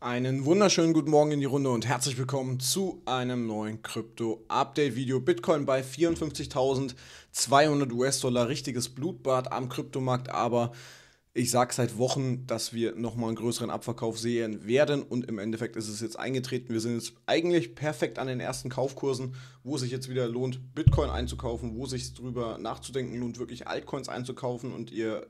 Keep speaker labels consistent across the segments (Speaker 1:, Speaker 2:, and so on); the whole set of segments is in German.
Speaker 1: Einen wunderschönen guten Morgen in die Runde und herzlich willkommen zu einem neuen Krypto-Update-Video. Bitcoin bei 54.200 US-Dollar, richtiges Blutbad am Kryptomarkt, aber ich sage seit Wochen, dass wir nochmal einen größeren Abverkauf sehen werden und im Endeffekt ist es jetzt eingetreten. Wir sind jetzt eigentlich perfekt an den ersten Kaufkursen, wo es sich jetzt wieder lohnt, Bitcoin einzukaufen, wo es sich drüber nachzudenken lohnt, wirklich Altcoins einzukaufen und ihr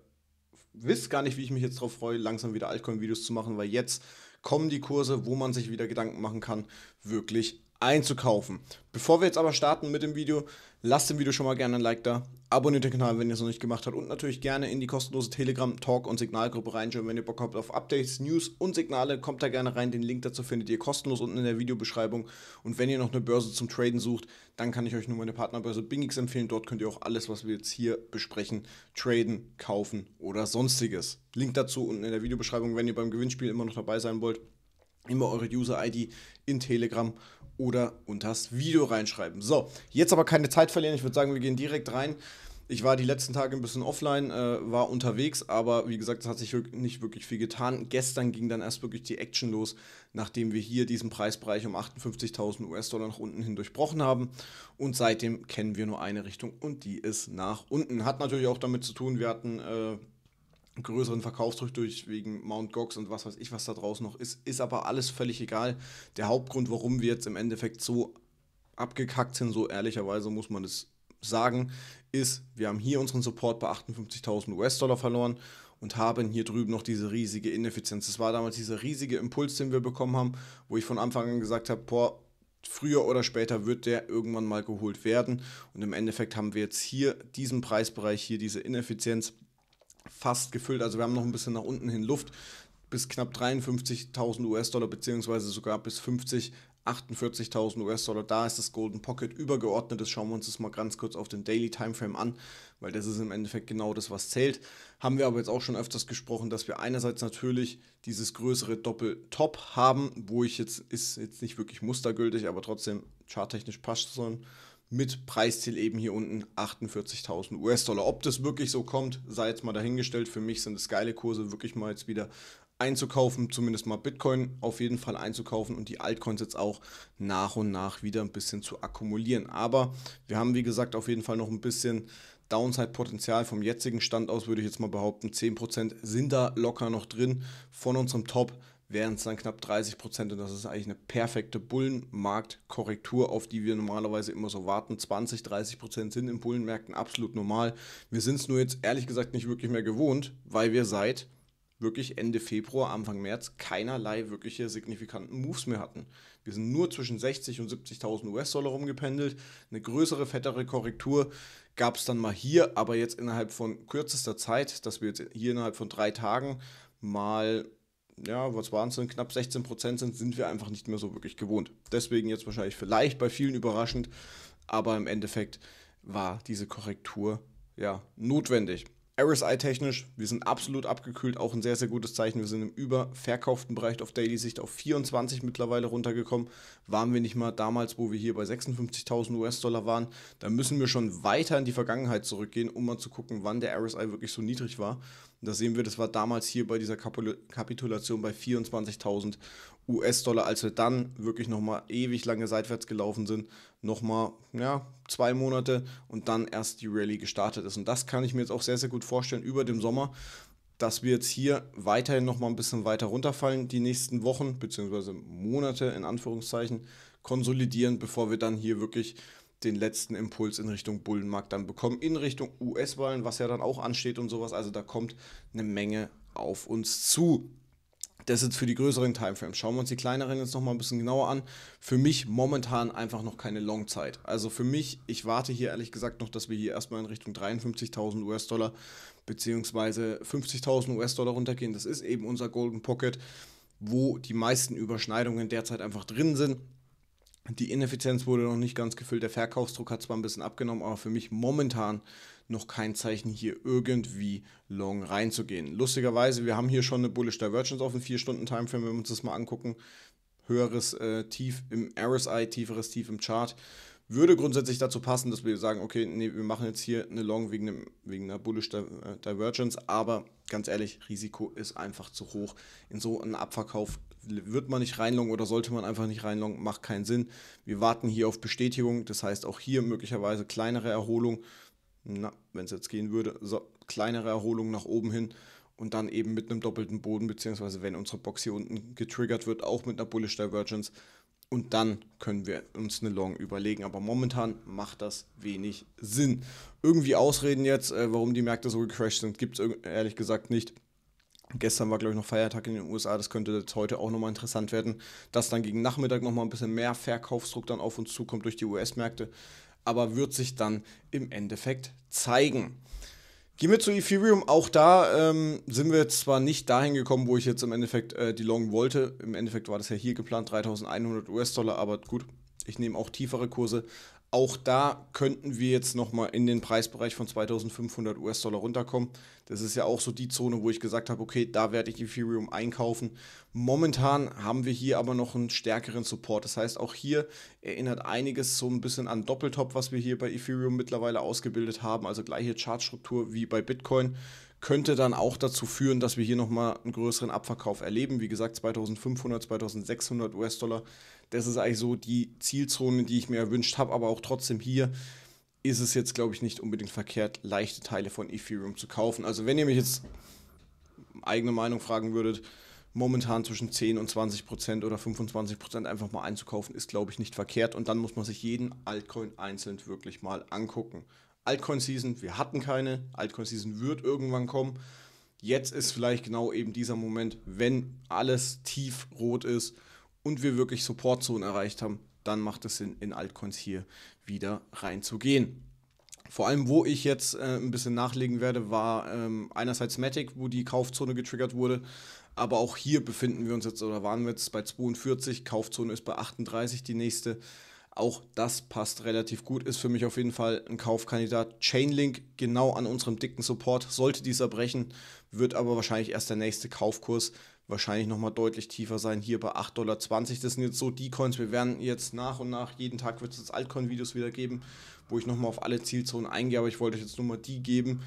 Speaker 1: wisst gar nicht, wie ich mich jetzt darauf freue, langsam wieder Altcoin-Videos zu machen, weil jetzt kommen die Kurse, wo man sich wieder Gedanken machen kann, wirklich einzukaufen. Bevor wir jetzt aber starten mit dem Video, lasst dem Video schon mal gerne ein Like da Abonniert den Kanal, wenn ihr es noch nicht gemacht habt. Und natürlich gerne in die kostenlose Telegram-Talk- und Signalgruppe reinschauen, wenn ihr Bock habt auf Updates, News und Signale. Kommt da gerne rein. Den Link dazu findet ihr kostenlos unten in der Videobeschreibung. Und wenn ihr noch eine Börse zum Traden sucht, dann kann ich euch nur meine Partnerbörse Bingix empfehlen. Dort könnt ihr auch alles, was wir jetzt hier besprechen, traden, kaufen oder sonstiges. Link dazu unten in der Videobeschreibung, wenn ihr beim Gewinnspiel immer noch dabei sein wollt immer eure User-ID in Telegram oder unters Video reinschreiben. So, jetzt aber keine Zeit verlieren. Ich würde sagen, wir gehen direkt rein. Ich war die letzten Tage ein bisschen offline, äh, war unterwegs, aber wie gesagt, es hat sich nicht wirklich viel getan. Gestern ging dann erst wirklich die Action los, nachdem wir hier diesen Preisbereich um 58.000 US-Dollar nach unten hin durchbrochen haben. Und seitdem kennen wir nur eine Richtung und die ist nach unten. Hat natürlich auch damit zu tun, wir hatten... Äh, größeren Verkaufsdruck durch wegen Mount Gox und was weiß ich, was da draußen noch ist. Ist aber alles völlig egal. Der Hauptgrund, warum wir jetzt im Endeffekt so abgekackt sind, so ehrlicherweise muss man es sagen, ist, wir haben hier unseren Support bei 58.000 US-Dollar verloren und haben hier drüben noch diese riesige Ineffizienz. Das war damals dieser riesige Impuls, den wir bekommen haben, wo ich von Anfang an gesagt habe, boah, früher oder später wird der irgendwann mal geholt werden. Und im Endeffekt haben wir jetzt hier diesen Preisbereich, hier diese Ineffizienz fast gefüllt. Also wir haben noch ein bisschen nach unten hin Luft bis knapp 53.000 US-Dollar beziehungsweise sogar bis 50, 48.000 US-Dollar. Da ist das Golden Pocket übergeordnet. Das schauen wir uns das mal ganz kurz auf den Daily Timeframe an, weil das ist im Endeffekt genau das, was zählt. Haben wir aber jetzt auch schon öfters gesprochen, dass wir einerseits natürlich dieses größere Doppel-Top haben, wo ich jetzt, ist jetzt nicht wirklich mustergültig, aber trotzdem charttechnisch passt es mit Preisziel eben hier unten 48.000 US-Dollar. Ob das wirklich so kommt, sei jetzt mal dahingestellt. Für mich sind es geile Kurse, wirklich mal jetzt wieder einzukaufen, zumindest mal Bitcoin auf jeden Fall einzukaufen und die Altcoins jetzt auch nach und nach wieder ein bisschen zu akkumulieren. Aber wir haben, wie gesagt, auf jeden Fall noch ein bisschen Downside-Potenzial vom jetzigen Stand aus, würde ich jetzt mal behaupten. 10% sind da locker noch drin von unserem Top wären es dann knapp 30 Prozent. Und das ist eigentlich eine perfekte Bullenmarktkorrektur, auf die wir normalerweise immer so warten. 20, 30 Prozent sind in Bullenmärkten absolut normal. Wir sind es nur jetzt ehrlich gesagt nicht wirklich mehr gewohnt, weil wir seit wirklich Ende Februar, Anfang März keinerlei wirkliche signifikanten Moves mehr hatten. Wir sind nur zwischen 60 und 70.000 US-Dollar rumgependelt. Eine größere, fettere Korrektur gab es dann mal hier, aber jetzt innerhalb von kürzester Zeit, dass wir jetzt hier innerhalb von drei Tagen mal ja, was waren es denn, knapp 16 Prozent sind, sind wir einfach nicht mehr so wirklich gewohnt. Deswegen jetzt wahrscheinlich vielleicht bei vielen überraschend, aber im Endeffekt war diese Korrektur ja notwendig. RSI-technisch, wir sind absolut abgekühlt, auch ein sehr, sehr gutes Zeichen. Wir sind im überverkauften Bereich auf Daily-Sicht auf 24 mittlerweile runtergekommen. Waren wir nicht mal damals, wo wir hier bei 56.000 US-Dollar waren. Da müssen wir schon weiter in die Vergangenheit zurückgehen, um mal zu gucken, wann der RSI wirklich so niedrig war. Und da sehen wir, das war damals hier bei dieser Kapitulation bei 24.000 US-Dollar, als wir dann wirklich nochmal ewig lange seitwärts gelaufen sind, nochmal ja, zwei Monate und dann erst die Rallye gestartet ist. Und das kann ich mir jetzt auch sehr, sehr gut vorstellen über dem Sommer, dass wir jetzt hier weiterhin nochmal ein bisschen weiter runterfallen, die nächsten Wochen bzw. Monate in Anführungszeichen konsolidieren, bevor wir dann hier wirklich den letzten Impuls in Richtung Bullenmarkt dann bekommen, in Richtung US-Wahlen, was ja dann auch ansteht und sowas. Also da kommt eine Menge auf uns zu. Das ist jetzt für die größeren Timeframes. Schauen wir uns die kleineren jetzt nochmal ein bisschen genauer an. Für mich momentan einfach noch keine Longzeit. Also für mich, ich warte hier ehrlich gesagt noch, dass wir hier erstmal in Richtung 53.000 US-Dollar bzw. 50.000 US-Dollar runtergehen. Das ist eben unser Golden Pocket, wo die meisten Überschneidungen derzeit einfach drin sind. Die Ineffizienz wurde noch nicht ganz gefüllt. Der Verkaufsdruck hat zwar ein bisschen abgenommen, aber für mich momentan noch kein Zeichen, hier irgendwie long reinzugehen. Lustigerweise, wir haben hier schon eine Bullish Divergence auf dem 4-Stunden-Timeframe, wenn wir uns das mal angucken. Höheres äh, Tief im RSI, tieferes Tief im Chart. Würde grundsätzlich dazu passen, dass wir sagen, okay, nee, wir machen jetzt hier eine Long wegen, einem, wegen einer Bullish äh, Divergence, aber ganz ehrlich, Risiko ist einfach zu hoch. In so einen Abverkauf wird man nicht reinloggen oder sollte man einfach nicht reinloggen, macht keinen Sinn. Wir warten hier auf Bestätigung, das heißt auch hier möglicherweise kleinere Erholung. Na, wenn es jetzt gehen würde, so, kleinere Erholung nach oben hin und dann eben mit einem doppelten Boden, beziehungsweise wenn unsere Box hier unten getriggert wird, auch mit einer Bullish Divergence. Und dann können wir uns eine Long überlegen. Aber momentan macht das wenig Sinn. Irgendwie Ausreden jetzt, äh, warum die Märkte so gecrashed sind, gibt es ehrlich gesagt nicht. Gestern war, glaube ich, noch Feiertag in den USA. Das könnte jetzt heute auch nochmal interessant werden, dass dann gegen Nachmittag nochmal ein bisschen mehr Verkaufsdruck dann auf uns zukommt durch die US-Märkte. Aber wird sich dann im Endeffekt zeigen. Gehen wir zu Ethereum. Auch da ähm, sind wir zwar nicht dahin gekommen, wo ich jetzt im Endeffekt äh, die Long wollte. Im Endeffekt war das ja hier geplant, 3100 US-Dollar. Aber gut, ich nehme auch tiefere Kurse. Auch da könnten wir jetzt nochmal in den Preisbereich von 2500 US-Dollar runterkommen. Das ist ja auch so die Zone, wo ich gesagt habe, okay, da werde ich Ethereum einkaufen. Momentan haben wir hier aber noch einen stärkeren Support. Das heißt, auch hier erinnert einiges so ein bisschen an Doppeltop, was wir hier bei Ethereum mittlerweile ausgebildet haben. Also gleiche Chartstruktur wie bei Bitcoin könnte dann auch dazu führen, dass wir hier nochmal einen größeren Abverkauf erleben. Wie gesagt, 2500, 2600 US-Dollar das ist eigentlich so die Zielzone, die ich mir erwünscht habe, aber auch trotzdem hier ist es jetzt, glaube ich, nicht unbedingt verkehrt, leichte Teile von Ethereum zu kaufen. Also wenn ihr mich jetzt eigene Meinung fragen würdet, momentan zwischen 10 und 20 Prozent oder 25 Prozent einfach mal einzukaufen, ist, glaube ich, nicht verkehrt. Und dann muss man sich jeden Altcoin einzeln wirklich mal angucken. Altcoin Season, wir hatten keine. Altcoin Season wird irgendwann kommen. Jetzt ist vielleicht genau eben dieser Moment, wenn alles tiefrot ist und wir wirklich Supportzonen erreicht haben, dann macht es Sinn, in Altcoins hier wieder reinzugehen. Vor allem, wo ich jetzt äh, ein bisschen nachlegen werde, war ähm, einerseits Matic, wo die Kaufzone getriggert wurde, aber auch hier befinden wir uns jetzt oder waren wir jetzt bei 42, Kaufzone ist bei 38 die nächste. Auch das passt relativ gut, ist für mich auf jeden Fall ein Kaufkandidat. Chainlink genau an unserem dicken Support, sollte dieser brechen, wird aber wahrscheinlich erst der nächste Kaufkurs wahrscheinlich nochmal deutlich tiefer sein. Hier bei 8,20 Dollar. Das sind jetzt so die Coins. Wir werden jetzt nach und nach, jeden Tag wird es jetzt Altcoin-Videos wieder geben, wo ich nochmal auf alle Zielzonen eingehe. Aber ich wollte euch jetzt nur mal die geben,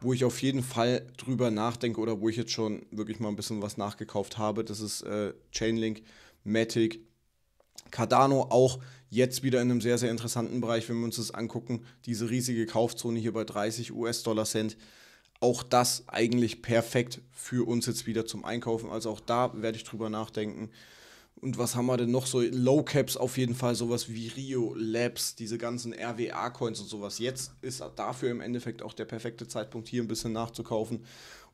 Speaker 1: wo ich auf jeden Fall drüber nachdenke oder wo ich jetzt schon wirklich mal ein bisschen was nachgekauft habe. Das ist äh, Chainlink, Matic, Cardano auch jetzt wieder in einem sehr, sehr interessanten Bereich, wenn wir uns das angucken. Diese riesige Kaufzone hier bei 30 US-Dollar-Cent auch das eigentlich perfekt für uns jetzt wieder zum Einkaufen. Also auch da werde ich drüber nachdenken. Und was haben wir denn noch so? Low Caps auf jeden Fall, sowas wie Rio Labs, diese ganzen RWA-Coins und sowas. Jetzt ist dafür im Endeffekt auch der perfekte Zeitpunkt, hier ein bisschen nachzukaufen.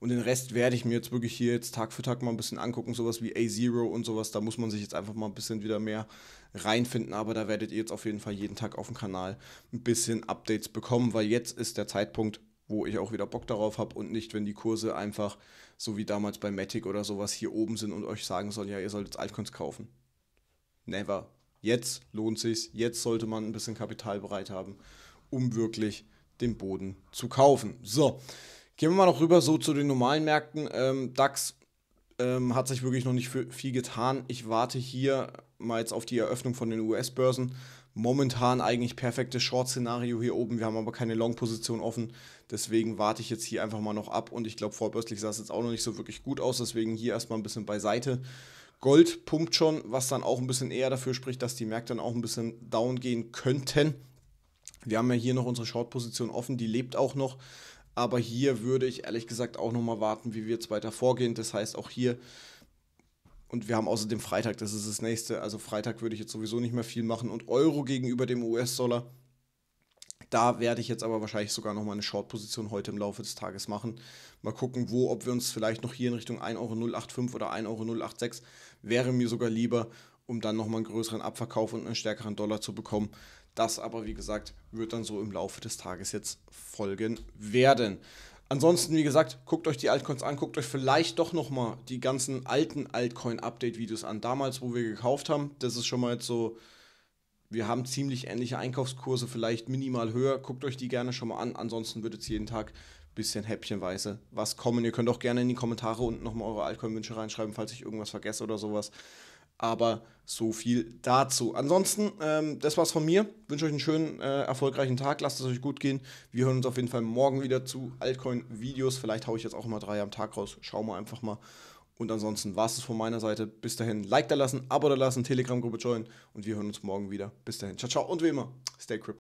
Speaker 1: Und den Rest werde ich mir jetzt wirklich hier jetzt Tag für Tag mal ein bisschen angucken, sowas wie A0 und sowas. Da muss man sich jetzt einfach mal ein bisschen wieder mehr reinfinden. Aber da werdet ihr jetzt auf jeden Fall jeden Tag auf dem Kanal ein bisschen Updates bekommen, weil jetzt ist der Zeitpunkt, wo ich auch wieder Bock darauf habe und nicht, wenn die Kurse einfach so wie damals bei Matic oder sowas hier oben sind und euch sagen sollen, ja, ihr solltet Altcoins kaufen. Never. Jetzt lohnt sich's, jetzt sollte man ein bisschen Kapital bereit haben, um wirklich den Boden zu kaufen. So, gehen wir mal noch rüber so zu den normalen Märkten. Ähm, DAX ähm, hat sich wirklich noch nicht viel getan. Ich warte hier mal jetzt auf die Eröffnung von den US-Börsen, momentan eigentlich perfektes Short-Szenario hier oben. Wir haben aber keine Long-Position offen. Deswegen warte ich jetzt hier einfach mal noch ab. Und ich glaube, vorbörslich sah es jetzt auch noch nicht so wirklich gut aus. Deswegen hier erstmal ein bisschen beiseite. Gold pumpt schon, was dann auch ein bisschen eher dafür spricht, dass die Märkte dann auch ein bisschen down gehen könnten. Wir haben ja hier noch unsere Short-Position offen, die lebt auch noch. Aber hier würde ich ehrlich gesagt auch nochmal warten, wie wir jetzt weiter vorgehen. Das heißt, auch hier und wir haben außerdem Freitag, das ist das nächste. Also Freitag würde ich jetzt sowieso nicht mehr viel machen. Und Euro gegenüber dem US-Dollar. Da werde ich jetzt aber wahrscheinlich sogar nochmal eine Short-Position heute im Laufe des Tages machen. Mal gucken, wo, ob wir uns vielleicht noch hier in Richtung 1,085 oder 1,086 Euro wäre mir sogar lieber, um dann nochmal einen größeren Abverkauf und einen stärkeren Dollar zu bekommen. Das aber, wie gesagt, wird dann so im Laufe des Tages jetzt folgen werden. Ansonsten, wie gesagt, guckt euch die Altcoins an, guckt euch vielleicht doch nochmal die ganzen alten Altcoin-Update-Videos an. Damals, wo wir gekauft haben, das ist schon mal jetzt so, wir haben ziemlich ähnliche Einkaufskurse, vielleicht minimal höher. Guckt euch die gerne schon mal an. Ansonsten wird jetzt jeden Tag ein bisschen häppchenweise was kommen. Ihr könnt auch gerne in die Kommentare unten nochmal eure Altcoin-Wünsche reinschreiben, falls ich irgendwas vergesse oder sowas. Aber so viel dazu. Ansonsten, ähm, das war's von mir. Wünsche euch einen schönen, äh, erfolgreichen Tag. Lasst es euch gut gehen. Wir hören uns auf jeden Fall morgen wieder zu Altcoin-Videos. Vielleicht haue ich jetzt auch mal drei am Tag raus. Schauen wir einfach mal. Und ansonsten war es von meiner Seite. Bis dahin, Like da lassen, Abo da lassen, Telegram-Gruppe joinen. Und wir hören uns morgen wieder. Bis dahin. Ciao, ciao. Und wie immer, stay crypto.